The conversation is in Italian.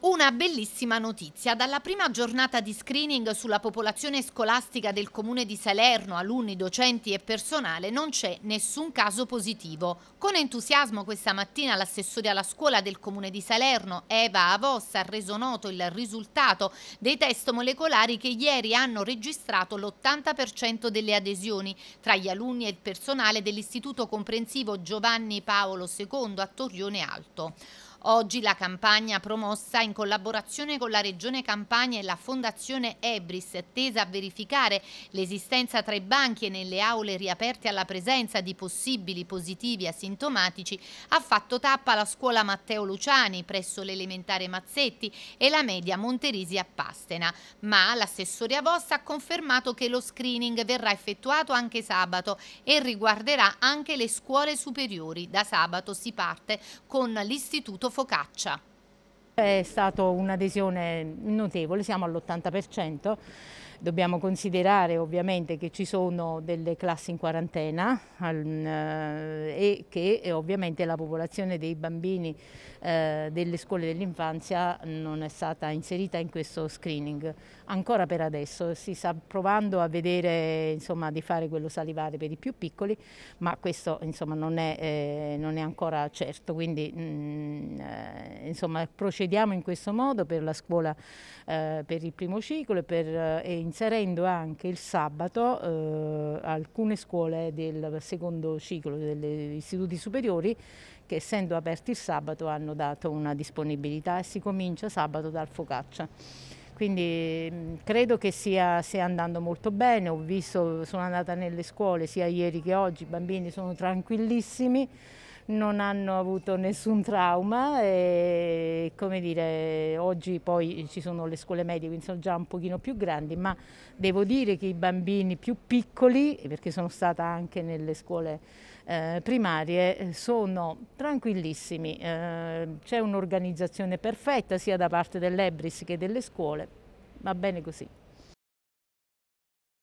Una bellissima notizia. Dalla prima giornata di screening sulla popolazione scolastica del comune di Salerno, alunni, docenti e personale, non c'è nessun caso positivo. Con entusiasmo questa mattina l'assessore alla scuola del comune di Salerno, Eva Avossa, ha reso noto il risultato dei test molecolari che ieri hanno registrato l'80% delle adesioni tra gli alunni e il personale dell'Istituto Comprensivo Giovanni Paolo II a Torrione Alto. Oggi la campagna promossa in collaborazione con la Regione Campania e la Fondazione Ebris, tesa a verificare l'esistenza tra i banchi e nelle aule riaperte alla presenza di possibili positivi asintomatici, ha fatto tappa alla scuola Matteo Luciani presso l'elementare Mazzetti e la media Monterisi a Pastena. Ma l'assessoria Vossa ha confermato che lo screening verrà effettuato anche sabato e riguarderà anche le scuole superiori. Da sabato si parte con l'istituto prodotto focaccia. È stata un'adesione notevole, siamo all'80%. Dobbiamo considerare ovviamente che ci sono delle classi in quarantena eh, e che eh, ovviamente la popolazione dei bambini eh, delle scuole dell'infanzia non è stata inserita in questo screening. Ancora per adesso si sta provando a vedere insomma, di fare quello salivare per i più piccoli, ma questo insomma, non, è, non, è, ancora certo. Quindi mm, insomma, procediamo in questo modo per la scuola per il primo ciclo e, per, e in inserendo anche il sabato eh, alcune scuole del secondo ciclo degli istituti superiori che essendo aperti il sabato hanno dato una disponibilità e si comincia sabato dal focaccia quindi mm, credo che sia, stia andando molto bene, ho visto, sono andata nelle scuole sia ieri che oggi, i bambini sono tranquillissimi, non hanno avuto nessun trauma e come dire, oggi poi ci sono le scuole medie, quindi sono già un pochino più grandi, ma devo dire che i bambini più piccoli, perché sono stata anche nelle scuole eh, primarie, sono tranquillissimi, eh, c'è un'organizzazione perfetta sia da parte dell'Ebris che delle scuole, va bene così.